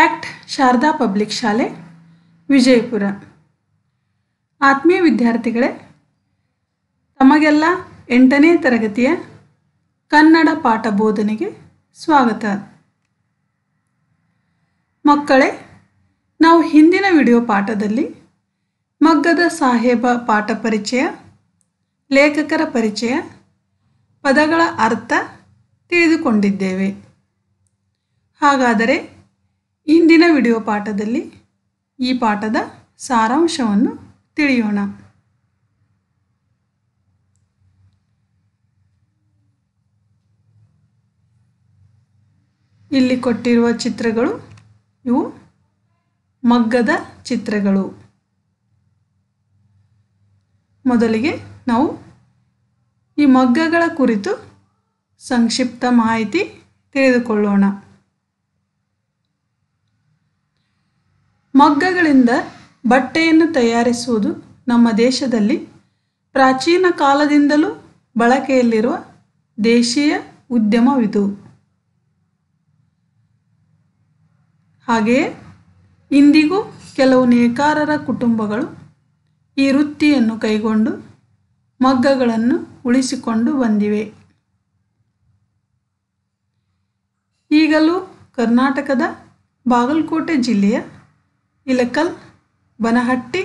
act Sharada public ಶಾಲೆ ವಿಜಯಪುರ ಆತ್ಮೀಯ ವಿದ್ಯಾರ್ಥಿಗಳೇ ತಮಗೆಲ್ಲ ಎಂಟನೇ ತರಗತಿಯ ಕನ್ನಡ ಪಾಠ ಬೋಧನೆಗೆ ಸ್ವಾಗತ ಮಕ್ಕಳೇ ನಾವು ಹಿಂದಿನ ವಿಡಿಯೋ ಪಾಠದಲ್ಲಿ ಮಗ್ಗದ ಸಾಹೇಬ ಪಾಠ ಪರಿಚಯ ಲೇಖಕರ ಪರಿಚಯ ಪದಗಳ ಅರ್ಥ ತಿಳಿದುಕೊಂಡಿದ್ದೇವೆ ಹಾಗಾದರೆ ಇಂದಿನ ವಿಡಿಯೋ ಪಾಠದಲ್ಲಿ ಈ ಪಾಠದ ಸಾರಾಂಶವನ್ನು ತಿಳಿಯೋಣ ಇಲ್ಲಿ ಕೊಟ್ಟಿರುವ ಚಿತ್ರಗಳು ಇವು ಮಗ್ಗದ ಚಿತ್ರಗಳು ಮೊದಲಿಗೆ ನಾವು ಈ ಮಗ್ಗಗಳ ಕುರಿತು ಸಂಕ್ಷಿಪ್ತ ಮಾಹಿತಿ ತಿಳಿದುಕೊಳ್ಳೋಣ ಮಗ್ಗಗಳಿಂದ ಬಟ್ಟೆಯನ್ನು ತಯಾರಿಸುವುದು ನಮ್ಮ ದೇಶದಲ್ಲಿ ಪ್ರಾಚೀನ ಕಾಲದಿಂದಲೂ ಬಳಕೆಯಲ್ಲಿರುವ ದೇಶೀಯ ಉದ್ಯಮವಿದು ಹಾಗೆಯೇ ಇಂದಿಗೂ ಕೆಲವು ನೇಕಾರರ ಕುಟುಂಬಗಳು ಈ ವೃತ್ತಿಯನ್ನು ಕೈಗೊಂಡು ಮಗ್ಗಗಳನ್ನು ಉಳಿಸಿಕೊಂಡು ಬಂದಿವೆ ಈಗಲೂ ಕರ್ನಾಟಕದ ಬಾಗಲಕೋಟೆ ಜಿಲ್ಲೆಯ ಇಲಕಲ್ ಬನಹಟ್ಟಿ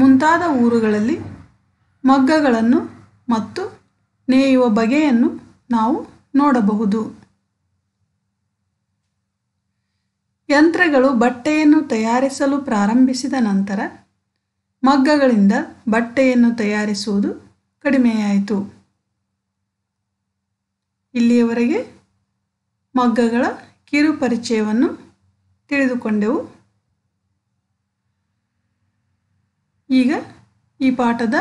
ಮುಂತಾದ ಊರುಗಳಲ್ಲಿ ಮಗ್ಗಗಳನ್ನು ಮತ್ತು ನೇಯುವ ಬಗೆಯನ್ನು ನಾವು ನೋಡಬಹುದು ಯಂತ್ರಗಳು ಬಟ್ಟೆಯನ್ನು ತಯಾರಿಸಲು ಪ್ರಾರಂಭಿಸಿದ ನಂತರ ಮಗ್ಗಗಳಿಂದ ಬಟ್ಟೆಯನ್ನು ತಯಾರಿಸುವುದು ಕಡಿಮೆಯಾಯಿತು ಇಲ್ಲಿಯವರೆಗೆ ಮಗ್ಗಗಳ ಕಿರುಪರಿಚಯವನ್ನು ತಿಳಿದುಕೊಂಡೆವು ಈಗ ಈ ಪಾಠದ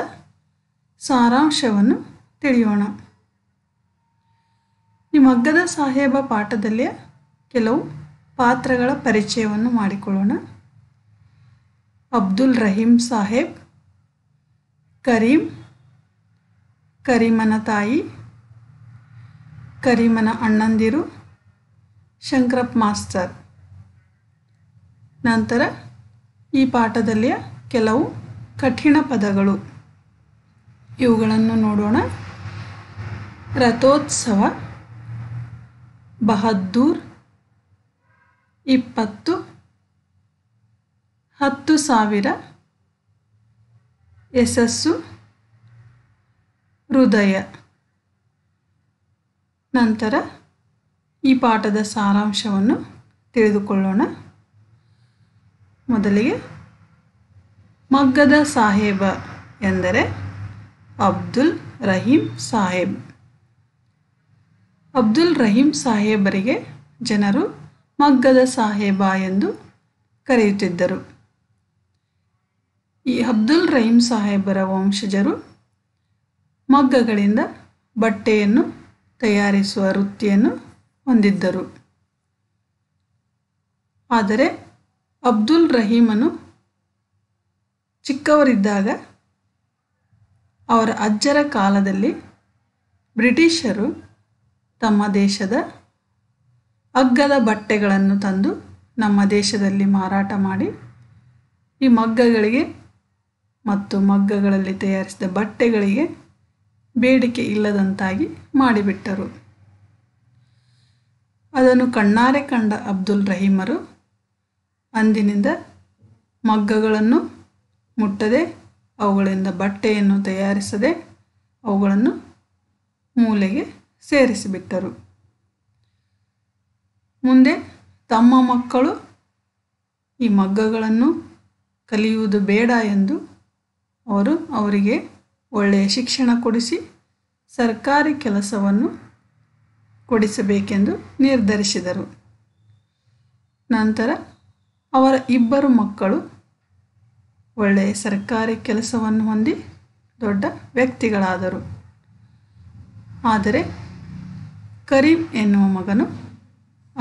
ಸಾರಾಂಶವನ್ನು ತಿಳಿಯೋಣ ನಿಮ್ಮ ಮಗ್ಗದ ಸಾಹೇಬ ಪಾಠದಲ್ಲಿ ಕೆಲವು ಪಾತ್ರಗಳ ಪರಿಚಯವನ್ನು ಮಾಡಿಕೊಳ್ಳೋಣ ಅಬ್ದುಲ್ ರಹೀಂ ಸಾಹೇಬ್ ಕರೀಂ ಕರೀಮನ ತಾಯಿ ಕರೀಮನ ಅಣ್ಣಂದಿರು ಶಂಕರಪ್ ಮಾಸ್ತರ್ ನಂತರ ಈ ಪಾಠದಲ್ಲಿಯ ಕೆಲವು ಕಠಿಣ ಪದಗಳು ಇವುಗಳನ್ನು ನೋಡೋಣ ರಥೋತ್ಸವ ಬಹದ್ದೂರ್ ಇಪ್ಪತ್ತು ಹತ್ತು ಸಾವಿರ ಯಶಸ್ಸು ಹೃದಯ ನಂತರ ಈ ಪಾಠದ ಸಾರಾಂಶವನ್ನು ತಿಳಿದುಕೊಳ್ಳೋಣ ಮೊದಲಿಗೆ ಮಗ್ಗದ ಸಾಹೇಬ ಎಂದರೆ ಅಬ್ದುಲ್ ರಹೀಂ ಸಾಹೇಬ್ ಅಬ್ದುಲ್ ರಹೀಂ ಸಾಹೇಬರಿಗೆ ಜನರು ಮಗ್ಗದ ಸಾಹೇಬ ಎಂದು ಕರೆಯುತ್ತಿದ್ದರು ಈ ಅಬ್ದುಲ್ ರಹೀಂ ಸಾಹೇಬರ ವಂಶಜರು ಮಗ್ಗಗಳಿಂದ ಬಟ್ಟೆಯನ್ನು ತಯಾರಿಸುವ ವೃತ್ತಿಯನ್ನು ಹೊಂದಿದ್ದರು ಆದರೆ ಅಬ್ದುಲ್ ರಹೀಮನು ಚಿಕ್ಕವರಿದ್ದಾಗ ಅವರ ಅಜ್ಜರ ಕಾಲದಲ್ಲಿ ಬ್ರಿಟಿಷರು ತಮ್ಮ ದೇಶದ ಅಗ್ಗದ ಬಟ್ಟೆಗಳನ್ನು ತಂದು ನಮ್ಮ ದೇಶದಲ್ಲಿ ಮಾರಾಟ ಮಾಡಿ ಈ ಮಗ್ಗಗಳಿಗೆ ಮತ್ತು ಮಗ್ಗಗಳಲ್ಲಿ ತಯಾರಿಸಿದ ಬಟ್ಟೆಗಳಿಗೆ ಬೇಡಿಕೆ ಇಲ್ಲದಂತಾಗಿ ಮಾಡಿಬಿಟ್ಟರು ಅದನ್ನು ಕಣ್ಣಾರೆ ಕಂಡ ಅಬ್ದುಲ್ ರಹೀಮರು ಅಂದಿನಿಂದ ಮಗ್ಗಗಳನ್ನು ಮುಟ್ಟದೆ ಅವುಗಳಿಂದ ಬಟ್ಟೆಯನ್ನು ತಯಾರಿಸದೆ ಅವುಗಳನ್ನು ಮೂಲೆಗೆ ಸೇರಿಸಿಬಿಟ್ಟರು ಮುಂದೆ ತಮ್ಮ ಮಕ್ಕಳು ಈ ಮಗ್ಗಗಳನ್ನು ಕಲಿಯುವುದು ಬೇಡ ಎಂದು ಅವರು ಅವರಿಗೆ ಒಳ್ಳೆಯ ಶಿಕ್ಷಣ ಕೊಡಿಸಿ ಸರ್ಕಾರಿ ಕೆಲಸವನ್ನು ಕೊಡಿಸಬೇಕೆಂದು ನಿರ್ಧರಿಸಿದರು ನಂತರ ಅವರ ಇಬ್ಬರು ಮಕ್ಕಳು ಒಳ್ಳೆಯ ಸರ್ಕಾರಿ ಕೆಲಸವನ್ನು ಹೊಂದಿ ದೊಡ್ಡ ವ್ಯಕ್ತಿಗಳಾದರು ಆದರೆ ಕರೀಂ ಎನ್ನುವ ಮಗನು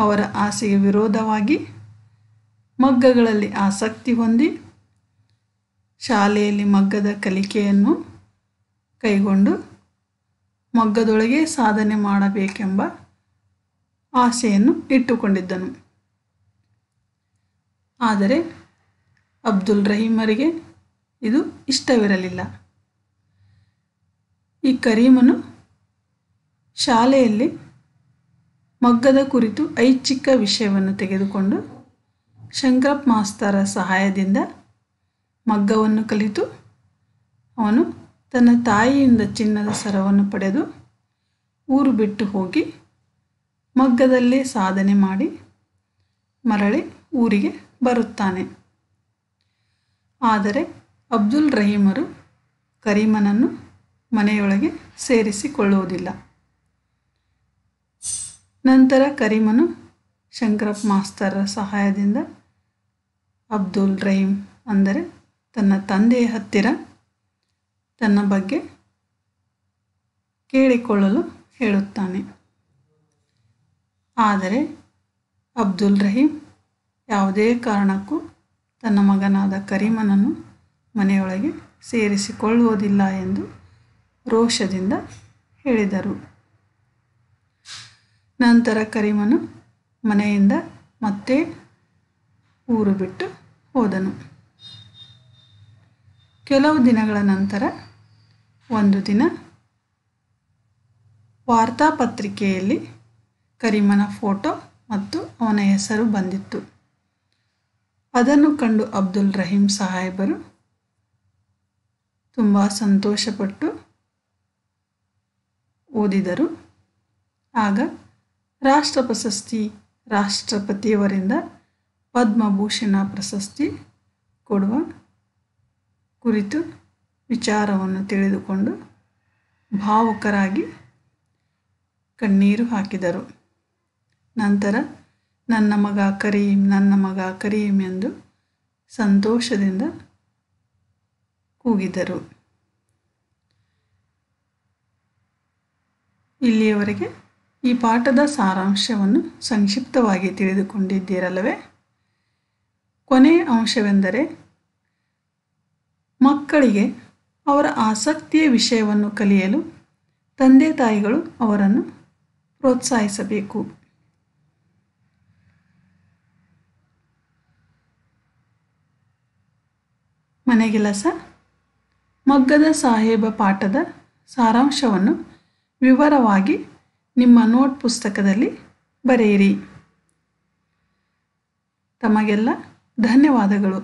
ಅವರ ಆಸೆಗೆ ವಿರೋಧವಾಗಿ ಮಗ್ಗಗಳಲ್ಲಿ ಆಸಕ್ತಿ ಹೊಂದಿ ಶಾಲೆಯಲ್ಲಿ ಮಗ್ಗದ ಕಲಿಕೆಯನ್ನು ಕೈಗೊಂಡು ಮಗ್ಗದೊಳಗೆ ಸಾಧನೆ ಮಾಡಬೇಕೆಂಬ ಆಸೆಯನ್ನು ಇಟ್ಟುಕೊಂಡಿದ್ದನು ಆದರೆ ಅಬ್ದುಲ್ ರಹೀಮರಿಗೆ ಇದು ಇಷ್ಟವಿರಲಿಲ್ಲ ಈ ಕರೀಮನು ಶಾಲೆಯಲ್ಲಿ ಮಗ್ಗದ ಕುರಿತು ಐಚ್ಛಿಕ ವಿಷಯವನ್ನು ತೆಗೆದುಕೊಂಡು ಶಂಕರಪ್ಪ ಮಾಸ್ತರ ಸಹಾಯದಿಂದ ಮಗ್ಗವನ್ನು ಕಲಿತು ಅವನು ತನ್ನ ತಾಯಿಯಿಂದ ಚಿನ್ನದ ಸರವನ್ನು ಪಡೆದು ಊರು ಬಿಟ್ಟು ಹೋಗಿ ಮಗ್ಗದಲ್ಲೇ ಸಾಧನೆ ಮಾಡಿ ಮರಳಿ ಊರಿಗೆ ಬರುತ್ತಾನೆ ಆದರೆ ಅಬ್ದುಲ್ ರಹೀಮರು ಕರೀಮನನ್ನು ಮನೆಯೊಳಗೆ ಸೇರಿಸಿಕೊಳ್ಳುವುದಿಲ್ಲ ನಂತರ ಕರೀಮನು ಶಂಕರಪ್ಪ ಮಾಸ್ತರ ಸಹಾಯದಿಂದ ಅಬ್ದುಲ್ ರಹೀಂ ಅಂದರೆ ತನ್ನ ತಂದೆಯ ಹತ್ತಿರ ತನ್ನ ಬಗ್ಗೆ ಕೇಳಿಕೊಳ್ಳಲು ಹೇಳುತ್ತಾನೆ ಆದರೆ ಅಬ್ದುಲ್ ರಹೀಂ ಯಾವುದೇ ಕಾರಣಕ್ಕೂ ತನ್ನ ಮಗನಾದ ಕರಿಮನನ್ನು ಮನೆಯೊಳಗೆ ಸೇರಿಸಿಕೊಳ್ಳುವುದಿಲ್ಲ ಎಂದು ರೋಷದಿಂದ ಹೇಳಿದರು ನಂತರ ಕರಿಮನು ಮನೆಯಿಂದ ಮತ್ತೆ ಊರು ಬಿಟ್ಟು ಹೋದನು ಕೆಲವು ದಿನಗಳ ನಂತರ ಒಂದು ದಿನ ವಾರ್ತಾಪತ್ರಿಕೆಯಲ್ಲಿ ಕರಿಮನ ಫೋಟೋ ಮತ್ತು ಅವನ ಹೆಸರು ಬಂದಿತ್ತು ಅದನ್ನು ಕಂಡು ಅಬ್ದುಲ್ ರಹೀಂ ಸಾಹೇಬರು ತುಂಬ ಸಂತೋಷಪಟ್ಟು ಓದಿದರು ಆಗ ರಾಷ್ಟ್ರ ಪ್ರಶಸ್ತಿ ರಾಷ್ಟ್ರಪತಿಯವರಿಂದ ಪದ್ಮಭೂಷಣ ಪ್ರಶಸ್ತಿ ಕೊಡುವ ಕುರಿತು ವಿಚಾರವನ್ನು ತಿಳಿದುಕೊಂಡು ಭಾವುಕರಾಗಿ ಕಣ್ಣೀರು ಹಾಕಿದರು ನಂತರ ನನ್ನ ಮಗ ಕರೀಂ ನನ್ನ ಮಗ ಕರೀಂ ಎಂದು ಸಂತೋಷದಿಂದ ಕೂಗಿದರು ಇಲ್ಲಿಯವರೆಗೆ ಈ ಪಾಠದ ಸಾರಾಂಶವನ್ನು ಸಂಕ್ಷಿಪ್ತವಾಗಿ ತಿಳಿದುಕೊಂಡಿದ್ದೀರಲ್ಲವೇ ಕೊನೆಯ ಅಂಶವೆಂದರೆ ಮಕ್ಕಳಿಗೆ ಅವರ ಆಸಕ್ತಿಯ ವಿಷಯವನ್ನು ಕಲಿಯಲು ತಂದೆ ತಾಯಿಗಳು ಅವರನ್ನು ಪ್ರೋತ್ಸಾಹಿಸಬೇಕು ಮನೆಗೆಲಸ ಮಗ್ಗದ ಸಾಹೇಬ ಪಾಠದ ಸಾರಾಂಶವನ್ನು ವಿವರವಾಗಿ ನಿಮ್ಮ ನೋಟ್ ಪುಸ್ತಕದಲ್ಲಿ ಬರೆಯಿರಿ ತಮಗೆಲ್ಲ ಧನ್ಯವಾದಗಳು